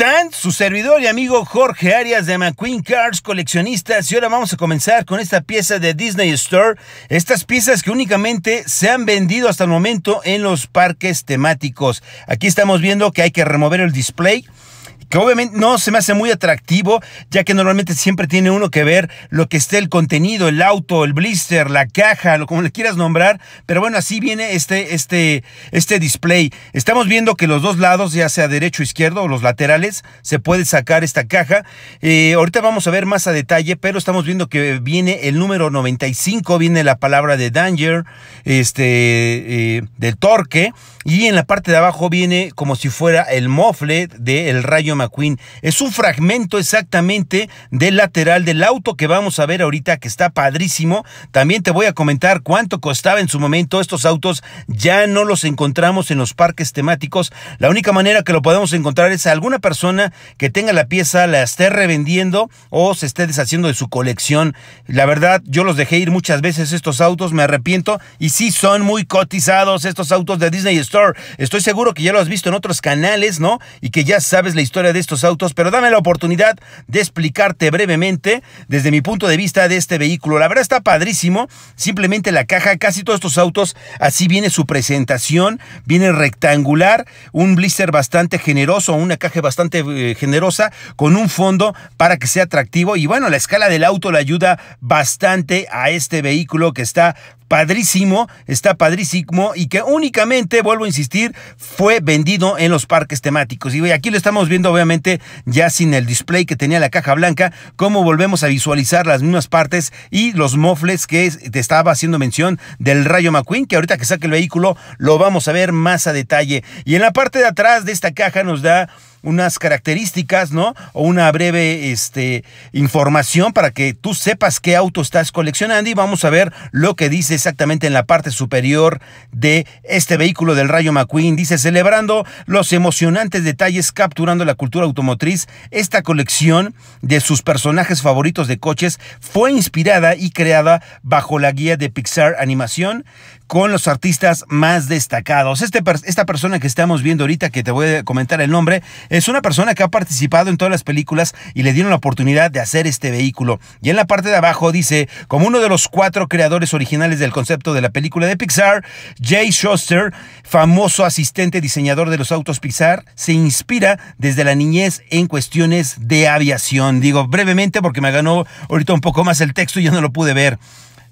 están? Su servidor y amigo Jorge Arias de McQueen Cars, coleccionistas. Y ahora vamos a comenzar con esta pieza de Disney Store. Estas piezas que únicamente se han vendido hasta el momento en los parques temáticos. Aquí estamos viendo que hay que remover el display que obviamente no se me hace muy atractivo, ya que normalmente siempre tiene uno que ver lo que esté el contenido, el auto, el blister, la caja, lo como le quieras nombrar, pero bueno, así viene este, este, este display. Estamos viendo que los dos lados, ya sea derecho o izquierdo, o los laterales, se puede sacar esta caja. Eh, ahorita vamos a ver más a detalle, pero estamos viendo que viene el número 95, viene la palabra de danger, este, eh, del torque y en la parte de abajo viene como si fuera el mofle del Rayo McQueen. Es un fragmento exactamente del lateral del auto que vamos a ver ahorita que está padrísimo. También te voy a comentar cuánto costaba en su momento estos autos. Ya no los encontramos en los parques temáticos. La única manera que lo podemos encontrar es a alguna persona que tenga la pieza, la esté revendiendo o se esté deshaciendo de su colección. La verdad, yo los dejé ir muchas veces estos autos, me arrepiento. Y sí son muy cotizados estos autos de Disney Estoy seguro que ya lo has visto en otros canales, ¿no? Y que ya sabes la historia de estos autos, pero dame la oportunidad de explicarte brevemente desde mi punto de vista de este vehículo. La verdad está padrísimo, simplemente la caja, casi todos estos autos, así viene su presentación, viene rectangular, un blister bastante generoso, una caja bastante eh, generosa, con un fondo para que sea atractivo y bueno, la escala del auto le ayuda bastante a este vehículo que está padrísimo, está padrísimo y que únicamente, vuelvo a insistir, fue vendido en los parques temáticos. Y aquí lo estamos viendo obviamente ya sin el display que tenía la caja blanca, cómo volvemos a visualizar las mismas partes y los mofles que te estaba haciendo mención del Rayo McQueen, que ahorita que saque el vehículo lo vamos a ver más a detalle. Y en la parte de atrás de esta caja nos da unas características, ¿no? O una breve este, información para que tú sepas qué auto estás coleccionando y vamos a ver lo que dice exactamente en la parte superior de este vehículo del Rayo McQueen. Dice, celebrando los emocionantes detalles capturando la cultura automotriz, esta colección de sus personajes favoritos de coches fue inspirada y creada bajo la guía de Pixar Animación con los artistas más destacados. Este, esta persona que estamos viendo ahorita, que te voy a comentar el nombre, es una persona que ha participado en todas las películas y le dieron la oportunidad de hacer este vehículo. Y en la parte de abajo dice, como uno de los cuatro creadores originales del concepto de la película de Pixar, Jay Schuster, famoso asistente diseñador de los autos Pixar, se inspira desde la niñez en cuestiones de aviación. Digo brevemente porque me ganó ahorita un poco más el texto y yo no lo pude ver.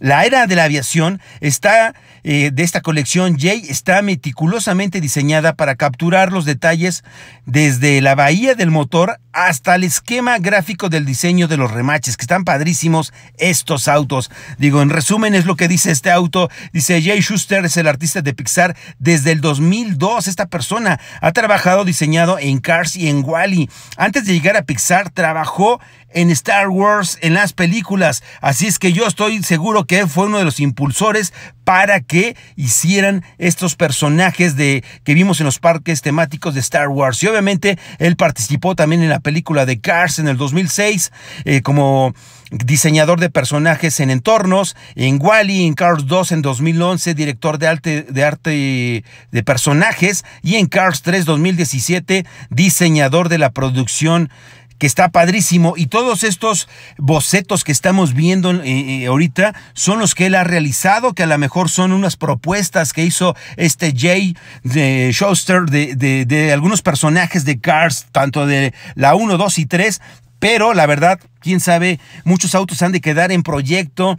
La era de la aviación está, eh, de esta colección Jay está meticulosamente diseñada para capturar los detalles desde la bahía del motor hasta el esquema gráfico del diseño de los remaches, que están padrísimos estos autos. Digo, en resumen es lo que dice este auto. Dice Jay Schuster es el artista de Pixar desde el 2002. Esta persona ha trabajado diseñado en Cars y en Wally. Antes de llegar a Pixar, trabajó en Star Wars, en las películas. Así es que yo estoy seguro que él fue uno de los impulsores para que hicieran estos personajes de, que vimos en los parques temáticos de Star Wars. Y obviamente él participó también en la película de Cars en el 2006 eh, como diseñador de personajes en entornos, en Wally, en Cars 2 en 2011, director de arte, de arte de personajes, y en Cars 3 2017, diseñador de la producción que está padrísimo. Y todos estos bocetos que estamos viendo eh, eh, ahorita son los que él ha realizado, que a lo mejor son unas propuestas que hizo este Jay de Schuster de, de algunos personajes de Cars, tanto de la 1, 2 y 3. Pero la verdad, quién sabe, muchos autos han de quedar en proyecto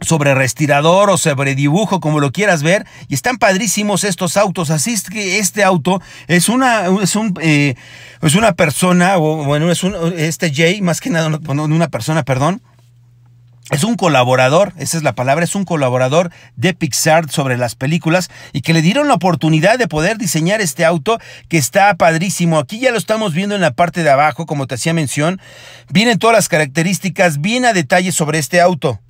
sobre restirador o sobre dibujo, como lo quieras ver, y están padrísimos estos autos. Así es que este auto es una, es un, eh, es una persona, o bueno, es este Jay, más que nada, una persona, perdón. Es un colaborador, esa es la palabra, es un colaborador de Pixar sobre las películas y que le dieron la oportunidad de poder diseñar este auto que está padrísimo. Aquí ya lo estamos viendo en la parte de abajo, como te hacía mención. Vienen todas las características bien a detalle sobre este auto.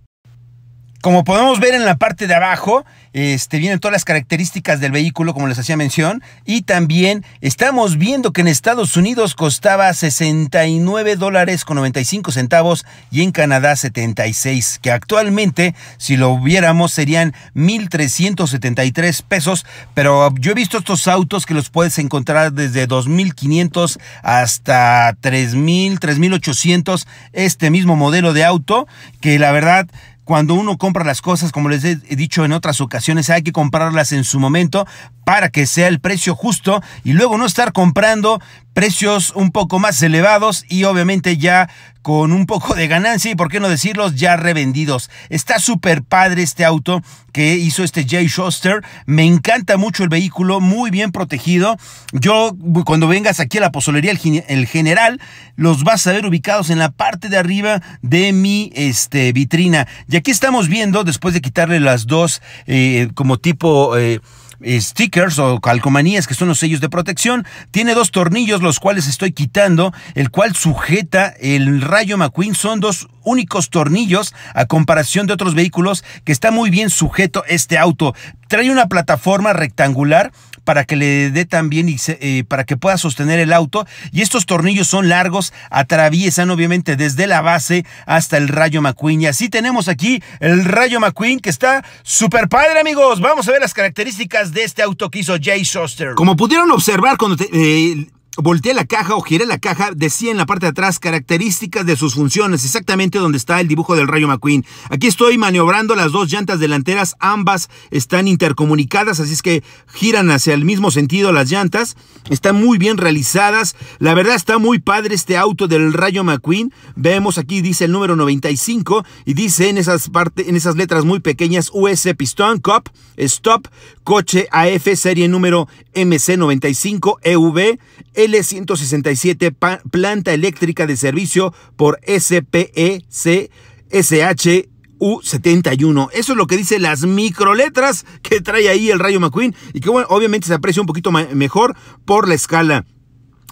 Como podemos ver en la parte de abajo, este, vienen todas las características del vehículo, como les hacía mención. Y también estamos viendo que en Estados Unidos costaba 69 dólares con 95 centavos y en Canadá 76, que actualmente, si lo viéramos, serían 1.373 pesos. Pero yo he visto estos autos que los puedes encontrar desde 2.500 hasta 3.000, 3.800, este mismo modelo de auto, que la verdad cuando uno compra las cosas, como les he dicho en otras ocasiones, hay que comprarlas en su momento para que sea el precio justo y luego no estar comprando precios un poco más elevados y obviamente ya con un poco de ganancia y por qué no decirlos ya revendidos. Está súper padre este auto que hizo este Jay Schuster. Me encanta mucho el vehículo, muy bien protegido. Yo cuando vengas aquí a la pozolería el, general los vas a ver ubicados en la parte de arriba de mi este, vitrina. Y aquí estamos viendo después de quitarle las dos eh, como tipo... Eh, eh, stickers o calcomanías, que son los sellos de protección. Tiene dos tornillos, los cuales estoy quitando, el cual sujeta el rayo McQueen. Son dos únicos tornillos a comparación de otros vehículos que está muy bien sujeto este auto. Trae una plataforma rectangular para que le dé también y eh, para que pueda sostener el auto. Y estos tornillos son largos, atraviesan obviamente desde la base hasta el Rayo McQueen. Y así tenemos aquí el Rayo McQueen que está súper padre, amigos. Vamos a ver las características de este auto que hizo Jay Soster. Como pudieron observar cuando eh, volteé la caja o giré la caja, decía en la parte de atrás características de sus funciones, exactamente donde está el dibujo del Rayo McQueen. Aquí estoy maniobrando las dos llantas delanteras, ambas están intercomunicadas, así es que giran hacia el mismo sentido las llantas, están muy bien realizadas. La verdad está muy padre este auto del Rayo McQueen. Vemos aquí dice el número 95 y dice en esas en esas letras muy pequeñas US Piston Cop Stop coche AF serie número MC95EV e L167 planta eléctrica de servicio por specshu U71. Eso es lo que dice las microletras que trae ahí el Rayo McQueen y que bueno, obviamente se aprecia un poquito mejor por la escala.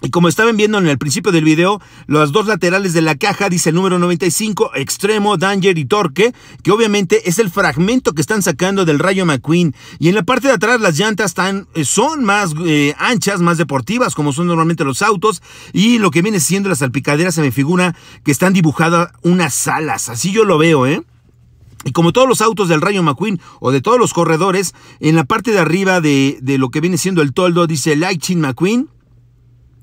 Y como estaban viendo en el principio del video, las dos laterales de la caja dice el número 95, extremo, danger y torque, que obviamente es el fragmento que están sacando del Rayo McQueen. Y en la parte de atrás las llantas están, eh, son más eh, anchas, más deportivas, como son normalmente los autos. Y lo que viene siendo las salpicaderas se me figura que están dibujadas unas alas. Así yo lo veo, ¿eh? Y como todos los autos del Rayo McQueen o de todos los corredores, en la parte de arriba de, de lo que viene siendo el toldo dice Lightning McQueen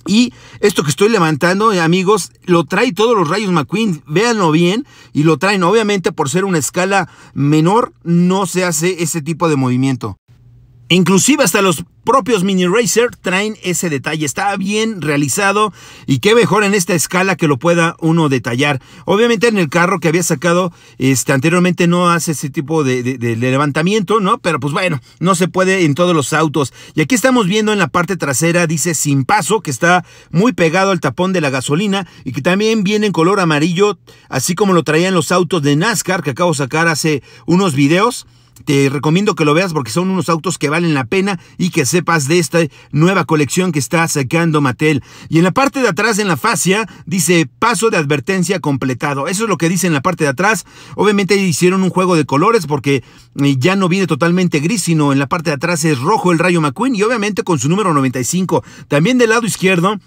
y esto que estoy levantando, eh, amigos, lo trae todos los rayos McQueen, véanlo bien, y lo traen. Obviamente por ser una escala menor, no se hace ese tipo de movimiento. Inclusive hasta los propios Mini Racer traen ese detalle. Está bien realizado y qué mejor en esta escala que lo pueda uno detallar. Obviamente en el carro que había sacado este, anteriormente no hace ese tipo de, levantamiento, ¿no? Pero pues bueno, no se puede en todos los autos. Y aquí estamos viendo en la parte trasera, dice sin paso, que está muy pegado al tapón de la gasolina y que también viene en color amarillo, así como lo traían los autos de NASCAR que acabo de sacar hace unos videos. Te recomiendo que lo veas porque son unos autos que valen la pena y que sepas de esta nueva colección que está sacando Mattel. Y en la parte de atrás, en la fascia, dice paso de advertencia completado. Eso es lo que dice en la parte de atrás. Obviamente hicieron un juego de colores porque eh, ya no viene totalmente gris, sino en la parte de atrás es rojo el rayo McQueen y obviamente con su número 95. También del lado izquierdo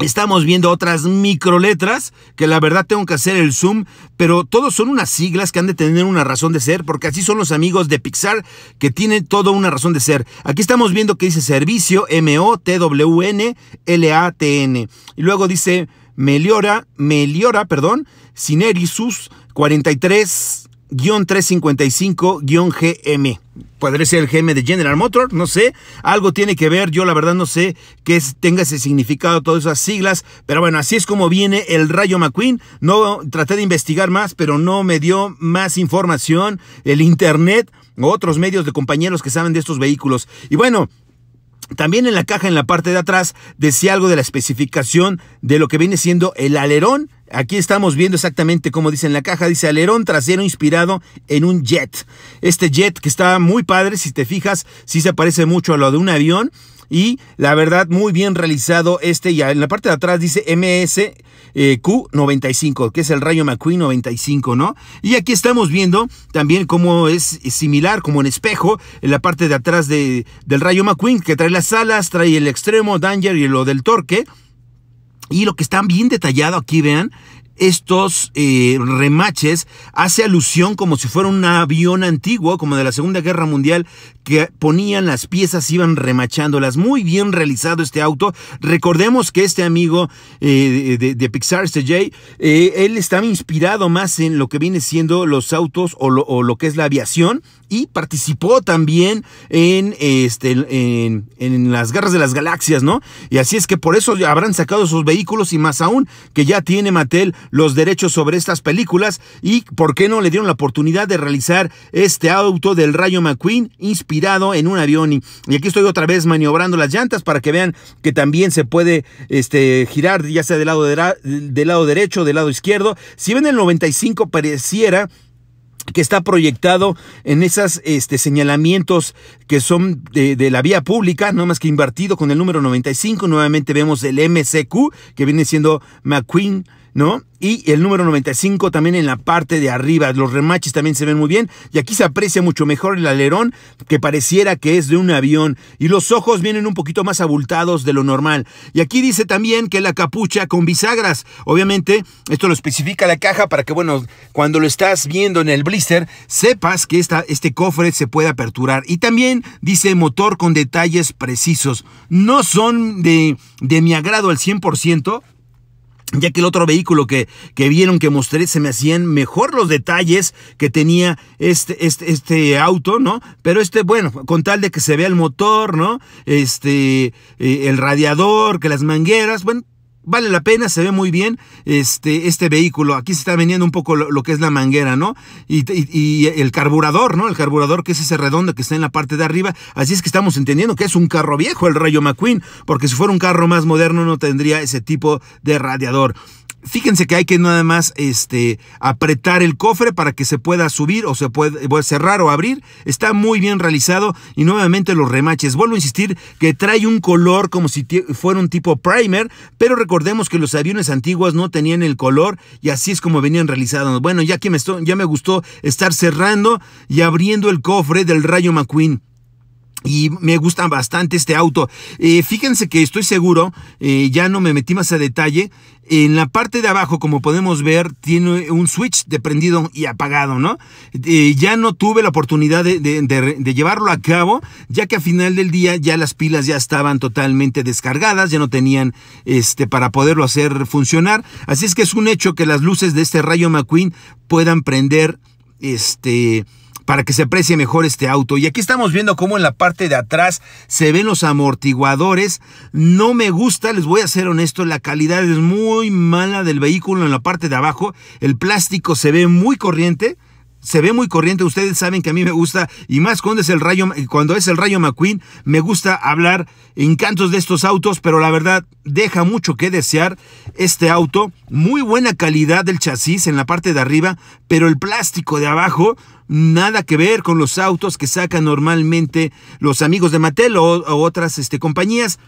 Estamos viendo otras microletras que la verdad tengo que hacer el zoom, pero todos son unas siglas que han de tener una razón de ser, porque así son los amigos de Pixar que tienen toda una razón de ser. Aquí estamos viendo que dice servicio M O T W N L A T N y luego dice Meliora, Meliora, perdón, Cinerisus 43 355-GM. Podría ser el GM de General Motors, no sé. Algo tiene que ver, yo la verdad no sé qué tenga ese significado, todas esas siglas. Pero bueno, así es como viene el Rayo McQueen. No traté de investigar más, pero no me dio más información. El Internet, otros medios de compañeros que saben de estos vehículos. Y bueno, también en la caja, en la parte de atrás, decía algo de la especificación de lo que viene siendo el alerón. Aquí estamos viendo exactamente cómo dice en la caja. Dice alerón trasero inspirado en un jet. Este jet que está muy padre, si te fijas, sí se parece mucho a lo de un avión. Y la verdad, muy bien realizado este. ya en la parte de atrás dice MSQ95, eh, que es el rayo McQueen 95, ¿no? Y aquí estamos viendo también cómo es similar, como en espejo, en la parte de atrás de, del rayo McQueen, que trae las alas, trae el extremo, Danger y lo del torque. Y lo que está bien detallado aquí, vean, estos eh, remaches hace alusión como si fuera un avión antiguo, como de la Segunda Guerra Mundial, que ponían las piezas, iban remachándolas. Muy bien realizado este auto. Recordemos que este amigo eh, de, Pixar, este eh, él estaba inspirado más en lo que viene siendo los autos o lo, que es la aviación y participó también en, este, en, las garras de las galaxias, ¿no? Y así es que por eso habrán sacado sus vehículos y más aún que ya tiene Mattel los derechos sobre estas películas y por qué no le dieron la oportunidad de realizar este auto del Rayo McQueen inspirado en un avión. Y, aquí estoy otra vez maniobrando las llantas para que vean que también se puede este, girar, ya sea del lado, de, del lado derecho, del lado izquierdo. Si ven el 95 pareciera que está proyectado en esas este, señalamientos que son de, de, la vía pública, no más que invertido con el número 95. Nuevamente vemos el MCQ, que viene siendo McQueen ¿no? Y el número 95 también en la parte de arriba. Los remaches también se ven muy bien. Y aquí se aprecia mucho mejor el alerón que pareciera que es de un avión. Y los ojos vienen un poquito más abultados de lo normal. Y aquí dice también que la capucha con bisagras. Obviamente, esto lo especifica la caja para que, bueno, cuando lo estás viendo en el blister, sepas que este cofre se puede aperturar. Y también dice motor con detalles precisos. No son de, de mi agrado al 100%, ya que el otro vehículo que, que, vieron que mostré se me hacían mejor los detalles que tenía este, este, este auto, ¿no? Pero este, bueno, con tal de que se vea el motor, ¿no? Este, eh, el radiador, que las mangueras, bueno, vale la pena, se ve muy bien este, este vehículo. Aquí se está vendiendo un poco lo, que es la manguera, ¿no? y, el carburador, ¿no? El carburador que es ese redondo que está en la parte de arriba. Así es que estamos entendiendo que es un carro viejo el Rayo McQueen, porque si fuera un carro más moderno no tendría ese tipo de radiador. Fíjense que hay que nada más este, apretar el cofre para que se pueda subir o se eh, puede cerrar o abrir. Está muy bien realizado y nuevamente los remaches. Vuelvo a insistir que trae un color como si fuera un tipo primer, pero recordemos que los aviones antiguos no tenían el color y así es como venían realizados. Bueno, ya que me, ya me gustó estar cerrando y abriendo el cofre del Rayo McQueen y me gusta bastante este auto. Eh, fíjense que estoy seguro, eh, ya no me metí más a detalle. En la parte de abajo, como podemos ver, tiene un switch de prendido y apagado, ¿no? Eh, ya no tuve la oportunidad de, llevarlo a cabo, ya que a final del día ya las pilas ya estaban totalmente descargadas, ya no tenían este, para poderlo hacer funcionar. Así es que es un hecho que las luces de este Rayo McQueen puedan prender este para que se aprecie mejor este auto. Y aquí estamos viendo cómo en la parte de atrás se ven los amortiguadores. No me gusta, les voy a ser honesto, la calidad es muy mala del vehículo en la parte de abajo. El plástico se ve muy corriente se ve muy corriente. Ustedes saben que a mí me gusta, y más cuando es el Rayo, cuando es el Rayo McQueen, me gusta hablar encantos de estos autos, pero la verdad deja mucho que desear este auto. Muy buena calidad del chasis en la parte de arriba, pero el plástico de abajo nada que ver con los autos que sacan normalmente los amigos de Mattel o, otras este, compañías.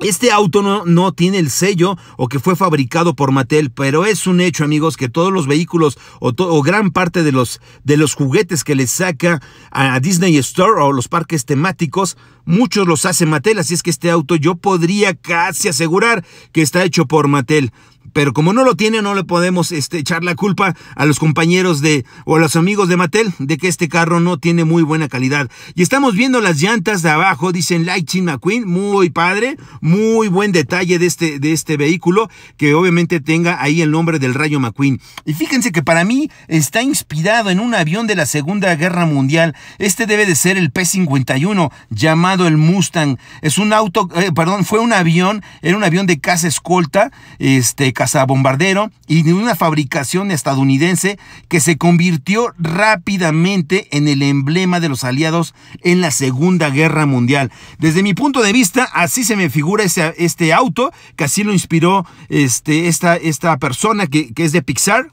Este auto no, tiene el sello o que fue fabricado por Mattel, pero es un hecho, amigos, que todos los vehículos o, gran parte de los, de los juguetes que le saca a Disney Store o los parques temáticos muchos los hace Mattel, así es que este auto yo podría casi asegurar que está hecho por Mattel. Pero como no lo tiene, no le podemos este, echar la culpa a los compañeros de o a los amigos de Mattel de que este carro no tiene muy buena calidad. Y estamos viendo las llantas de abajo, dicen Lightning McQueen, muy padre, muy buen detalle de este, de este vehículo, que obviamente tenga ahí el nombre del Rayo McQueen. Y fíjense que para mí está inspirado en un avión de la Segunda Guerra Mundial. Este debe de ser el P-51, llamado el Mustang. Es un auto, eh, perdón, fue un avión, era un avión de caza escolta, este, bombardero y de una fabricación estadounidense que se convirtió rápidamente en el emblema de los aliados en la Segunda Guerra Mundial. Desde mi punto de vista, así se me figura ese, este auto, que así lo inspiró este, esta, esta persona que, que es de Pixar.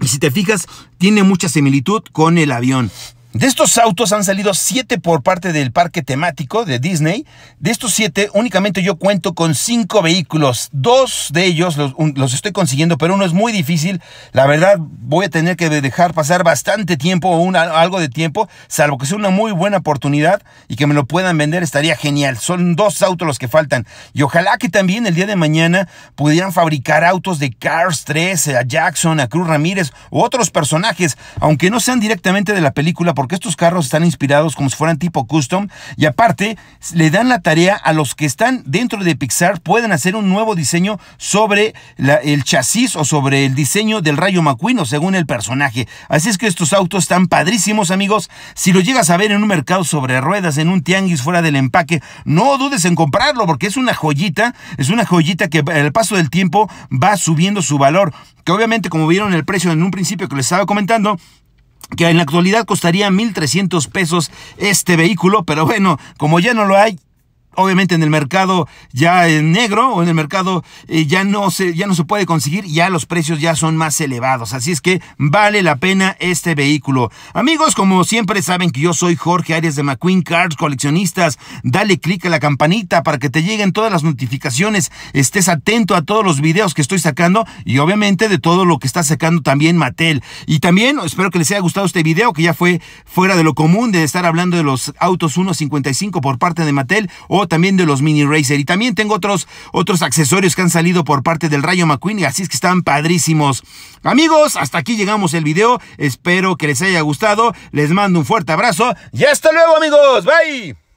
Y si te fijas, tiene mucha similitud con el avión. De estos autos han salido siete por parte del parque temático de Disney. De estos siete, únicamente yo cuento con cinco vehículos. Dos de ellos los, estoy consiguiendo, pero uno es muy difícil. La verdad, voy a tener que dejar pasar bastante tiempo o algo de tiempo, salvo que sea una muy buena oportunidad y que me lo puedan vender, estaría genial. Son dos autos los que faltan. Y ojalá que también el día de mañana pudieran fabricar autos de Cars 3, eh, a Jackson, a Cruz Ramírez u otros personajes, aunque no sean directamente de la película porque estos carros están inspirados como si fueran tipo custom y aparte le dan la tarea a los que están dentro de Pixar pueden hacer un nuevo diseño sobre el chasis o sobre el diseño del Rayo McQueen o según el personaje. Así es que estos autos están padrísimos amigos. Si lo llegas a ver en un mercado sobre ruedas, en un tianguis fuera del empaque, no dudes en comprarlo porque es una joyita, es una joyita que eh, al paso del tiempo va subiendo su valor. Que obviamente como vieron el precio en un principio que les estaba comentando, que en la actualidad costaría 1.300 pesos este vehículo, pero bueno, como ya no lo hay, obviamente en el mercado ya en negro o en el mercado eh, ya, no se, ya no se puede conseguir, ya los precios ya son más elevados. Así es que vale la pena este vehículo. Amigos, como siempre saben que yo soy Jorge Arias de McQueen Cars, coleccionistas. Dale click a la campanita para que te lleguen todas las notificaciones. Estés atento a todos los videos que estoy sacando y obviamente de todo lo que está sacando también Mattel. Y también espero que les haya gustado este video que ya fue fuera de lo común de estar hablando de los autos 155 por parte de Mattel o también de los Mini Racer. Y también tengo otros, otros accesorios que han salido por parte del Rayo McQueen, así es que están padrísimos. Amigos, hasta aquí llegamos el video. Espero que les haya gustado. Les mando un fuerte abrazo y hasta luego, amigos. Bye.